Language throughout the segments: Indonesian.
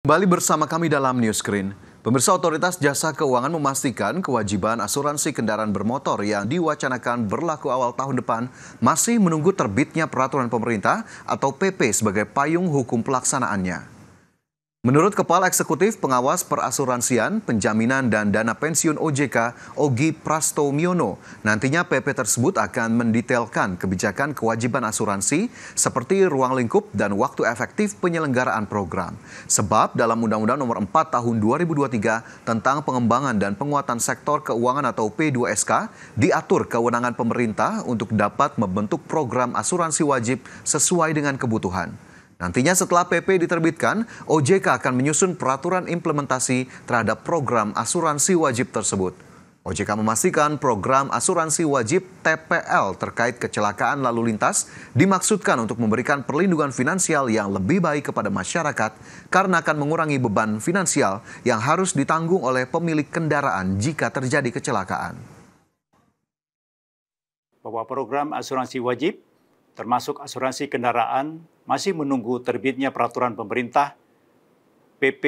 Kembali bersama kami dalam Screen Pemirsa Otoritas Jasa Keuangan memastikan kewajiban asuransi kendaraan bermotor yang diwacanakan berlaku awal tahun depan masih menunggu terbitnya peraturan pemerintah atau PP sebagai payung hukum pelaksanaannya. Menurut Kepala Eksekutif Pengawas Perasuransian, Penjaminan dan Dana Pensiun OJK, Ogi Prasto Miono, nantinya PP tersebut akan mendetailkan kebijakan kewajiban asuransi seperti ruang lingkup dan waktu efektif penyelenggaraan program. Sebab dalam Undang-Undang Nomor 4 Tahun 2023 tentang Pengembangan dan Penguatan Sektor Keuangan atau P2SK diatur kewenangan pemerintah untuk dapat membentuk program asuransi wajib sesuai dengan kebutuhan. Nantinya setelah PP diterbitkan, OJK akan menyusun peraturan implementasi terhadap program asuransi wajib tersebut. OJK memastikan program asuransi wajib TPL terkait kecelakaan lalu lintas dimaksudkan untuk memberikan perlindungan finansial yang lebih baik kepada masyarakat karena akan mengurangi beban finansial yang harus ditanggung oleh pemilik kendaraan jika terjadi kecelakaan. Bahwa program asuransi wajib termasuk asuransi kendaraan, masih menunggu terbitnya peraturan pemerintah PP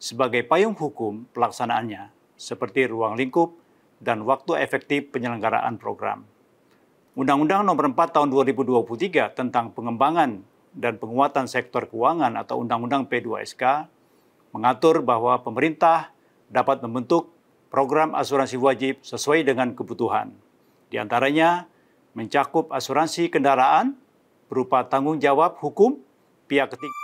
sebagai payung hukum pelaksanaannya, seperti ruang lingkup dan waktu efektif penyelenggaraan program. Undang-Undang Nomor 4 Tahun 2023 tentang pengembangan dan penguatan sektor keuangan atau Undang-Undang P2SK mengatur bahwa pemerintah dapat membentuk program asuransi wajib sesuai dengan kebutuhan. Di antaranya mencakup asuransi kendaraan berupa tanggung jawab hukum pihak ketiga.